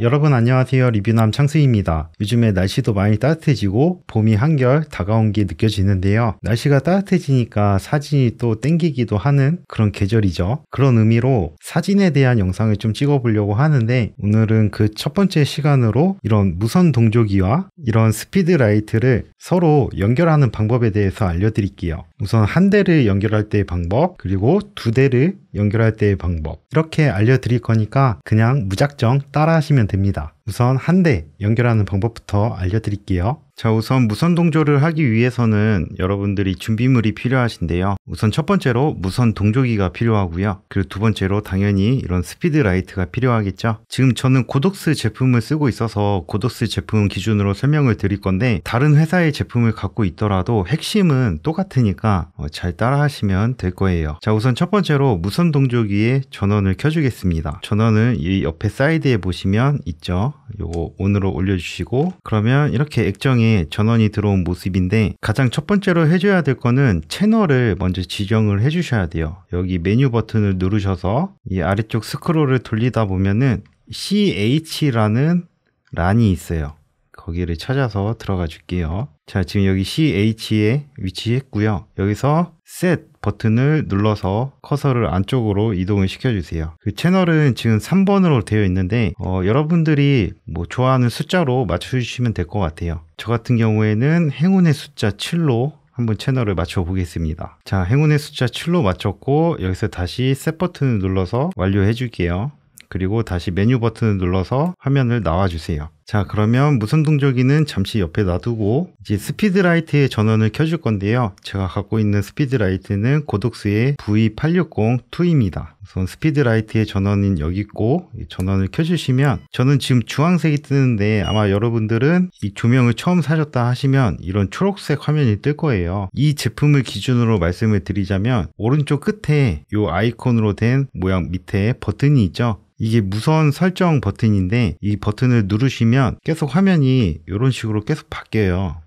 여러분 안녕하세요 리뷰남 창수입니다. 요즘에 날씨도 많이 따뜻해지고 봄이 한결 다가온 게 느껴지는데요. 날씨가 따뜻해지니까 사진이 또 땡기기도 하는 그런 계절이죠. 그런 의미로 사진에 대한 영상을 좀 찍어보려고 하는데 오늘은 그 첫 번째 시간으로 이런 무선 동조기와 이런 스피드라이트를 서로 연결하는 방법에 대해서 알려드릴게요. 우선 한 대를 연결할 때의 방법 그리고 두 대를 연결할 때의 방법 이렇게 알려드릴 거니까 그냥 무작정 따라 하시면 됩니다. 우선 한 대 연결하는 방법부터 알려드릴게요. 자, 우선 무선 동조를 하기 위해서는 여러분들이 준비물이 필요하신데요. 우선 첫 번째로 무선 동조기가 필요하고요. 그리고 두 번째로 당연히 이런 스피드 라이트가 필요하겠죠. 지금 저는 고독스 제품을 쓰고 있어서 고독스 제품 기준으로 설명을 드릴 건데 다른 회사의 제품을 갖고 있더라도 핵심은 똑같으니까 어, 잘 따라하시면 될 거예요. 자, 우선 첫 번째로 무선 동조기의 전원을 켜주겠습니다. 전원을 이 옆에 사이드에 보시면 있죠. 요거 온으로 올려주시고 그러면 이렇게 액정이 방에 전원이 들어온 모습인데 가장 첫 번째로 해줘야 될 거는 채널을 먼저 지정을 해주셔야 돼요. 여기 메뉴 버튼을 누르셔서 이 아래쪽 스크롤을 돌리다 보면은 CH라는 란이 있어요. 거기를 찾아서 들어가 줄게요. 자, 지금 여기 CH에 위치했고요. 여기서 set 버튼을 눌러서 커서를 안쪽으로 이동을 시켜주세요. 그 채널은 지금 3번으로 되어 있는데 어, 여러분들이 뭐 좋아하는 숫자로 맞춰주시면 될 것 같아요. 저 같은 경우에는 행운의 숫자 7로 한번 채널을 맞춰보겠습니다. 자, 행운의 숫자 7로 맞췄고 여기서 다시 set 버튼을 눌러서 완료해 줄게요. 그리고 다시 메뉴 버튼을 눌러서 화면을 나와주세요. 자, 그러면 무선 동적이는 잠시 옆에 놔두고 이제 스피드라이트의 전원을 켜 줄 건데요. 제가 갖고 있는 스피드라이트는 고독스의 V860-2입니다. 우선 스피드라이트의 전원은 여기 있고 전원을 켜주시면 저는 지금 주황색이 뜨는데 아마 여러분들은 이 조명을 처음 사셨다 하시면 이런 초록색 화면이 뜰 거예요. 이 제품을 기준으로 말씀을 드리자면 오른쪽 끝에 이 아이콘으로 된 모양 밑에 버튼이 있죠. 이게 무선 설정 버튼인데 이 버튼을 누르시면 보시면 계속 화면이 이런 식으로 계속 바뀌어요.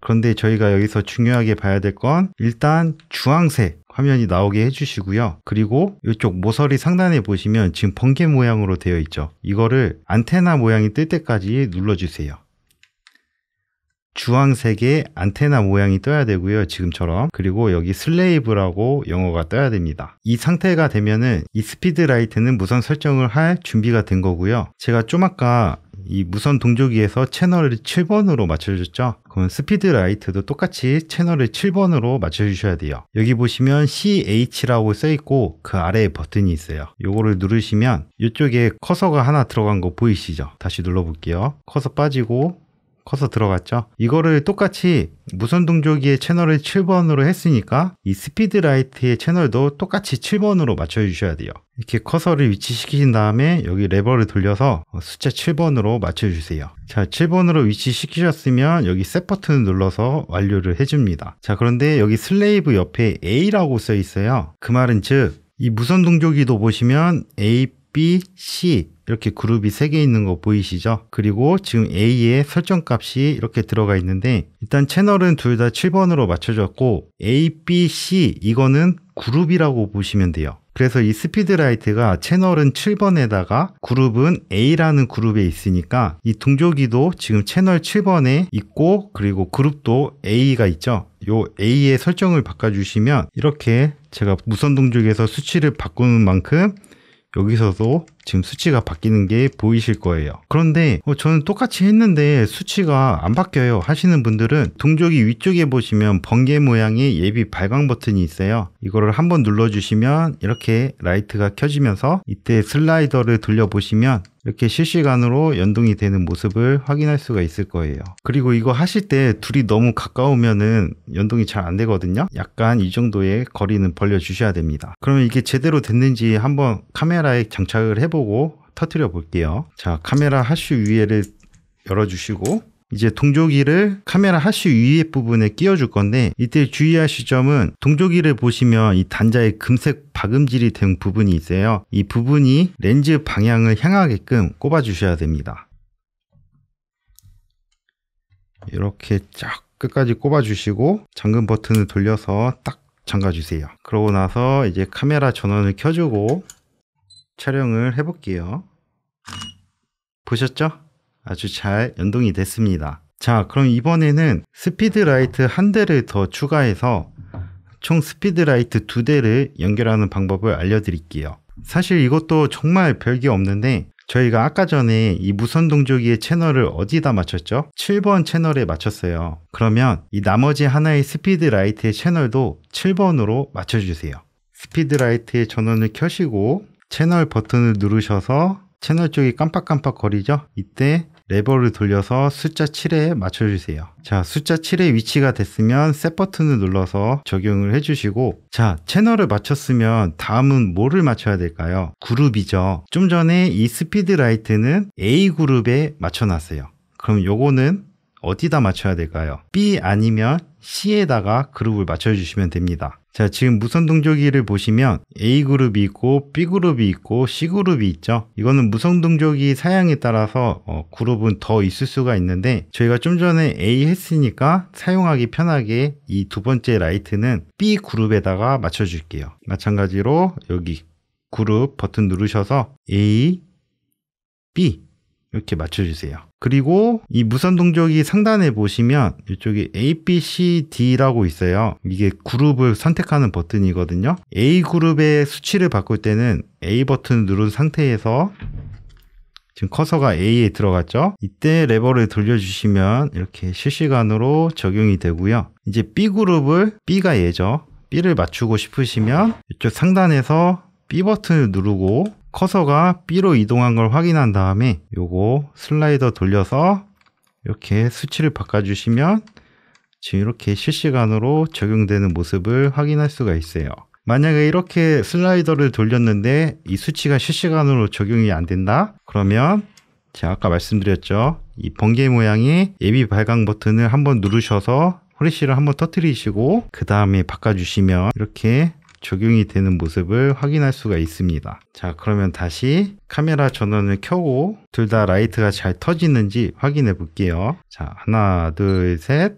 그런데 저희가 여기서 중요하게 봐야 될 건 일단 주황색 화면이 나오게 해주시고요. 그리고 이쪽 모서리 상단에 보시면 지금 번개 모양으로 되어 있죠. 이거를 안테나 모양이 뜰 때까지 눌러주세요. 주황색의 안테나 모양이 떠야 되고요 지금처럼 그리고 여기 슬레이브라고 영어가 떠야 됩니다 이 상태가 되면은 이 스피드라이트는 무선 설정을 할 준비가 된 거고요 제가 좀 아까 이 무선 동조기에서 채널을 7번으로 맞춰줬죠 그럼 스피드라이트도 똑같이 채널을 7번으로 맞춰주셔야 돼요 여기 보시면 CH라고 써있고 그 아래에 버튼이 있어요 요거를 누르시면 이쪽에 커서가 하나 들어간 거 보이시죠 다시 눌러볼게요 커서 빠지고 커서 들어갔죠. 이거를 똑같이 무선 동조기의 채널을 7번으로 했으니까 이 스피드라이트의 채널도 똑같이 7번으로 맞춰주셔야 돼요. 이렇게 커서를 위치시키신 다음에 여기 레버를 돌려서 숫자 7번으로 맞춰주세요. 자, 7번으로 위치시키셨으면 여기 셋 버튼을 눌러서 완료를 해줍니다. 자, 그런데 여기 슬레이브 옆에 A라고 써 있어요. 그 말은 즉, 이 무선 동조기도 보시면 A, B, C 이렇게 그룹이 3개 있는 거 보이시죠? 그리고 지금 A의 설정값이 이렇게 들어가 있는데 일단 채널은 둘 다 7번으로 맞춰졌고 A, B, C 이거는 그룹이라고 보시면 돼요. 그래서 이 스피드라이트가 채널은 7번에다가 그룹은 A라는 그룹에 있으니까 이 동조기도 지금 채널 7번에 있고 그리고 그룹도 A가 있죠. 요 A의 설정을 바꿔주시면 이렇게 제가 무선 동조기에서 수치를 바꾸는 만큼 여기서도 지금 수치가 바뀌는 게 보이실 거예요. 그런데 어, 저는 똑같이 했는데 수치가 안 바뀌어요 하시는 분들은 동조기 위쪽에 보시면 번개 모양의 예비 발광 버튼이 있어요. 이거를 한번 눌러주시면 이렇게 라이트가 켜지면서 이때 슬라이더를 돌려보시면 이렇게 실시간으로 연동이 되는 모습을 확인할 수가 있을 거예요. 그리고 이거 하실 때 둘이 너무 가까우면은 연동이 잘 안 되거든요. 약간 이 정도의 거리는 벌려 주셔야 됩니다. 그러면 이게 제대로 됐는지 한번 카메라에 장착을 해보고 터트려 볼게요. 자, 카메라 하슈 위에를 열어주시고 이제 동조기를 카메라 하시 위에 부분에 끼워줄 건데 이때 주의하실 점은 동조기를 보시면 이 단자의 금색 박음질이 된 부분이 있어요. 이 부분이 렌즈 방향을 향하게끔 꼽아주셔야 됩니다. 이렇게 쫙 끝까지 꼽아주시고 잠금 버튼을 돌려서 딱 잠가주세요. 그러고 나서 이제 카메라 전원을 켜주고 촬영을 해볼게요. 보셨죠? 아주 잘 연동이 됐습니다. 자, 그럼 이번에는 스피드라이트 한 대를 더 추가해서 총 스피드라이트 두 대를 연결하는 방법을 알려드릴게요. 사실 이것도 정말 별게 없는데 저희가 아까 전에 이 무선 동조기의 채널을 어디다 맞췄죠? 7번 채널에 맞췄어요. 그러면 이 나머지 하나의 스피드라이트의 채널도 7번으로 맞춰주세요. 스피드라이트의 전원을 켜시고 채널 버튼을 누르셔서 채널 쪽이 깜빡깜빡 거리죠? 이때 레버를 돌려서 숫자 7에 맞춰주세요. 자, 숫자 7의 위치가 됐으면 셋 버튼을 눌러서 적용을 해주시고 자, 채널을 맞췄으면 다음은 뭐를 맞춰야 될까요? 그룹이죠. 좀 전에 이 스피드 라이트는 A 그룹에 맞춰놨어요. 그럼 요거는 어디다 맞춰야 될까요? B 아니면 C에다가 그룹을 맞춰주시면 됩니다. 자, 지금 무선 동조기를 보시면 A그룹이 있고 B그룹이 있고 C그룹이 있죠. 이거는 무선 동조기 사양에 따라서 어, 그룹은 더 있을 수가 있는데 저희가 좀 전에 A 했으니까 사용하기 편하게 이 두 번째 라이트는 B 그룹에다가 맞춰줄게요. 마찬가지로 여기 그룹 버튼 누르셔서 A, B 이렇게 맞춰주세요. 그리고 이 무선 동적이 상단에 보시면 이쪽에 A, B, C, D라고 있어요. 이게 그룹을 선택하는 버튼이거든요. A 그룹의 수치를 바꿀 때는 A 버튼을 누른 상태에서 지금 커서가 A에 들어갔죠? 이때 레버를 돌려주시면 이렇게 실시간으로 적용이 되고요. 이제 B그룹을 B가 예죠 B를 맞추고 싶으시면 이쪽 상단에서 B 버튼을 누르고 커서가 B로 이동한 걸 확인한 다음에 요거 슬라이더 돌려서 이렇게 수치를 바꿔주시면 지금 이렇게 실시간으로 적용되는 모습을 확인할 수가 있어요. 만약에 이렇게 슬라이더를 돌렸는데 이 수치가 실시간으로 적용이 안 된다? 그러면 제가 아까 말씀드렸죠. 이 번개 모양의 예비 발광 버튼을 한번 누르셔서 후레쉬를 한번 터트리시고 그 다음에 바꿔주시면 이렇게 적용이 되는 모습을 확인할 수가 있습니다. 자 그러면 다시 카메라 전원을 켜고 둘 다 라이트가 잘 터지는지 확인해 볼게요. 자 하나 둘셋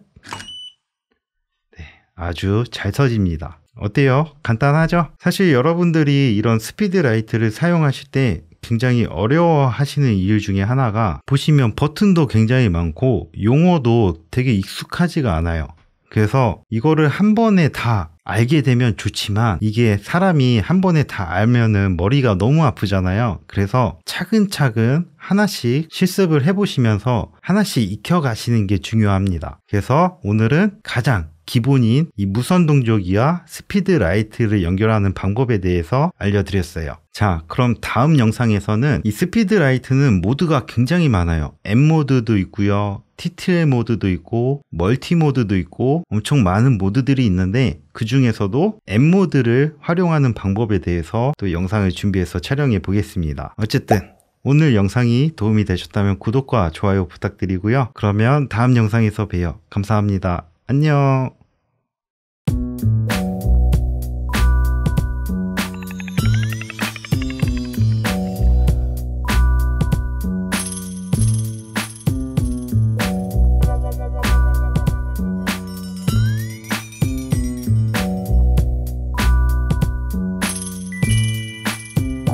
네, 아주 잘 터집니다. 어때요? 간단하죠? 사실 여러분들이 이런 스피드 라이트를 사용하실 때 굉장히 어려워 하시는 이유 중에 하나가 보시면 버튼도 굉장히 많고 용어도 되게 익숙하지가 않아요. 그래서 이거를 한 번에 다 알게 되면 좋지만 이게 사람이 한 번에 다 알면은 머리가 너무 아프잖아요. 그래서 차근차근 하나씩 실습을 해보시면서 하나씩 익혀가시는 게 중요합니다. 그래서 오늘은 가장 기본인 이 무선 동조기와 스피드 라이트를 연결하는 방법에 대해서 알려드렸어요. 자, 그럼 다음 영상에서는 이 스피드 라이트는 모드가 굉장히 많아요. M 모드도 있고요. TTL 모드도 있고 멀티 모드도 있고 엄청 많은 모드들이 있는데 그 중에서도 M 모드를 활용하는 방법에 대해서 또 영상을 준비해서 촬영해 보겠습니다. 어쨌든 오늘 영상이 도움이 되셨다면 구독과 좋아요 부탁드리고요. 그러면 다음 영상에서 봬요. 감사합니다. 안녕.